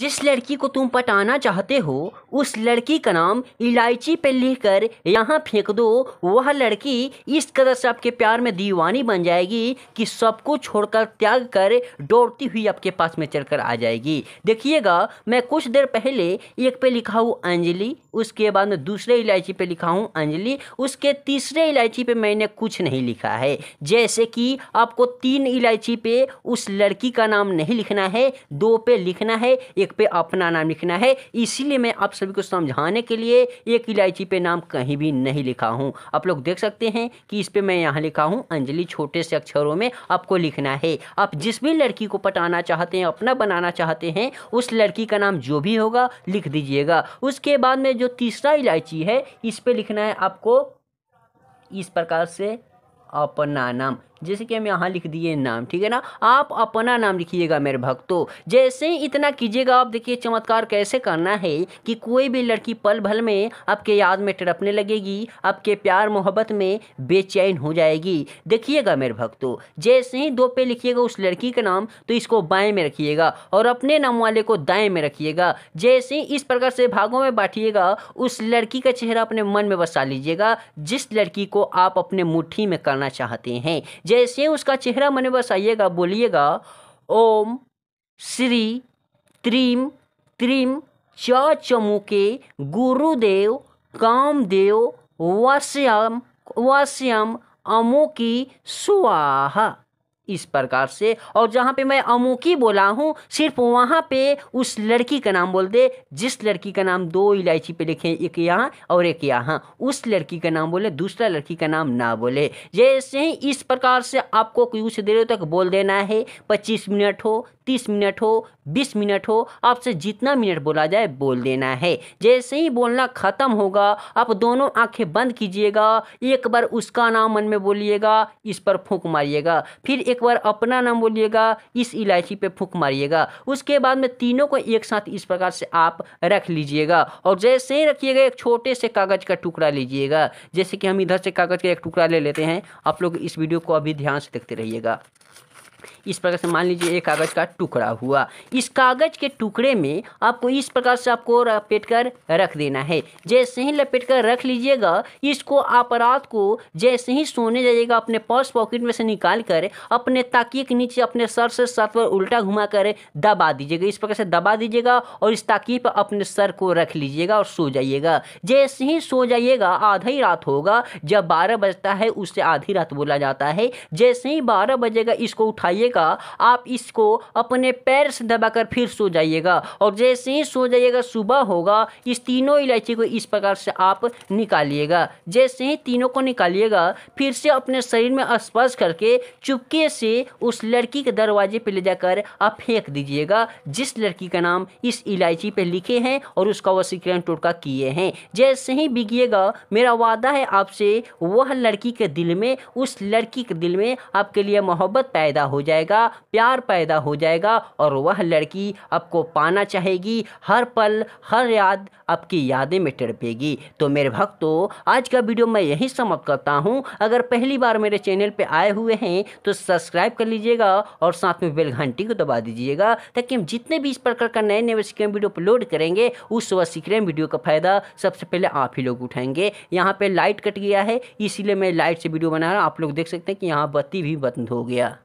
जिस लड़की को तुम पटाना चाहते हो उस लड़की का नाम इलायची पे लिख कर यहाँ फेंक दो वह लड़की इस कदर से आपके प्यार में दीवानी बन जाएगी कि सबको छोड़कर त्याग कर दौड़ती हुई आपके पास में चलकर आ जाएगी देखिएगा मैं कुछ देर पहले एक पे लिखा हूँ अंजलि उसके बाद में दूसरे इलायची पे लिखा हूँ अंजलि उसके तीसरे इलायची पे मैंने कुछ नहीं लिखा है जैसे कि आपको तीन इलायची पे उस लड़की का नाम नहीं लिखना है दो पे लिखना है एक पे अपना नाम लिखना है इसीलिए मैं आपसे सभी को समझाने के लिए एक इलायची पे नाम कहीं भी नहीं लिखा हूँ आप लोग देख सकते हैं कि इस पर मैं यहाँ लिखा हूँ अंजलि छोटे से अक्षरों में आपको लिखना है आप जिस भी लड़की को पटाना चाहते हैं अपना बनाना चाहते हैं उस लड़की का नाम जो भी होगा लिख दीजिएगा उसके बाद में जो तीसरा इलायची है इस पर लिखना है आपको इस प्रकार से अपना नाम जैसे कि हम यहाँ लिख दिए नाम ठीक है ना आप अपना नाम लिखिएगा मेरे भक्तों जैसे ही इतना कीजिएगा आप देखिए चमत्कार कैसे करना है कि कोई भी लड़की पल भल में आपके याद में टड़पने लगेगी आपके प्यार मोहब्बत में बेचैन हो जाएगी देखिएगा मेरे भक्तों जैसे ही दो पे लिखिएगा उस लड़की का नाम तो इसको बाएँ में रखिएगा और अपने नाम वाले को दाएँ में रखिएगा जैसे ही इस प्रकार से भागों में बांटिएगा उस लड़की का चेहरा अपने मन में बसा लीजिएगा जिस लड़की को आप अपने मुठ्ठी में करना चाहते हैं जैसे उसका चेहरा मन बस आइएगा बोलिएगा ओम श्री त्रीम त्रीम च चमुके गुरुदेव कामदेव वास्याम वास्याम अमो की इस प्रकार से और जहाँ पे मैं अमुकी बोला हूँ सिर्फ वहाँ पे उस लड़की का नाम बोल दे जिस लड़की का नाम दो इलायची पे लिखे एक यहाँ और एक यहाँ उस लड़की का नाम बोले दूसरा लड़की का नाम ना बोले जैसे ही इस प्रकार से आपको कुछ देर तक बोल देना है पच्चीस मिनट हो तीस मिनट हो बीस मिनट हो आपसे जितना मिनट बोला जाए बोल देना है जैसे ही बोलना ख़त्म होगा आप दोनों आंखें बंद कीजिएगा एक बार उसका नाम मन में बोलिएगा इस पर फूंक मारिएगा फिर एक बार अपना नाम बोलिएगा इस इलायची पे फूक मारिएगा उसके बाद में तीनों को एक साथ इस प्रकार से आप रख लीजिएगा और जैसे ही रखिएगा एक छोटे से कागज़ का टुकड़ा लीजिएगा जैसे कि हम इधर से कागज़ का एक टुकड़ा ले लेते हैं आप लोग इस वीडियो को अभी ध्यान से देखते रहिएगा इस प्रकार से मान लीजिए एक कागज़ का टुकड़ा हुआ इस कागज़ के टुकड़े में आपको इस प्रकार से आपको लपेट कर रख देना है जैसे ही लपेट कर रख लीजिएगा इसको आप रात को जैसे ही सोने जाइएगा अपने पर्स पॉकेट में से निकाल कर अपने ताकिए के नीचे अपने सर से सर पर उल्टा घुमा कर दबा दीजिएगा इस प्रकार से दबा दीजिएगा और इस ताकिए पर अपने सर को रख लीजिएगा और सो जाइएगा जैसे ही सो जाइएगा आधा ही रात होगा जब बारह बजता है उससे आधी रात बोला जाता है जैसे ही बारह बजेगा इसको उठाइएगा दबाइएगा आप इसको अपने पैर से दबाकर फिर सो जाइएगा और जैसे ही सो जाइएगा सुबह होगा इस तीनों इलायची को इस प्रकार से आप निकालिएगा जैसे ही तीनों को निकालिएगा फिर से अपने शरीर में स्पर्श करके चुपके से उस लड़की के दरवाजे पर ले जाकर आप फेंक दीजिएगा जिस लड़की का नाम इस इलायची पे लिखे हैं और उसका वसीकरण टोटका किए हैं जैसे ही बिगिएगा मेरा वादा है आपसे वह लड़की के दिल में उस लड़की के दिल में आपके लिए मोहब्बत पैदा हो जाएगा जाएगा प्यार पैदा हो जाएगा और वह लड़की आपको पाना चाहेगी हर पल हर याद आपकी यादें में तड़पेगी तो मेरे भक्तों आज का वीडियो मैं यही समाप्त करता हूँ अगर पहली बार मेरे चैनल पर आए हुए हैं तो सब्सक्राइब कर लीजिएगा और साथ में बेल घंटी को दबा दीजिएगा ताकि हम जितने भी इस प्रकार का नए नए सीक्रेम वीडियो अपलोड करेंगे उस वह वीडियो का फ़ायदा सबसे पहले आप ही लोग उठाएंगे यहाँ पर लाइट कट गया है इसीलिए मैं लाइट से वीडियो बना रहा हूँ आप लोग देख सकते हैं कि यहाँ बत्ती भी बंद हो गया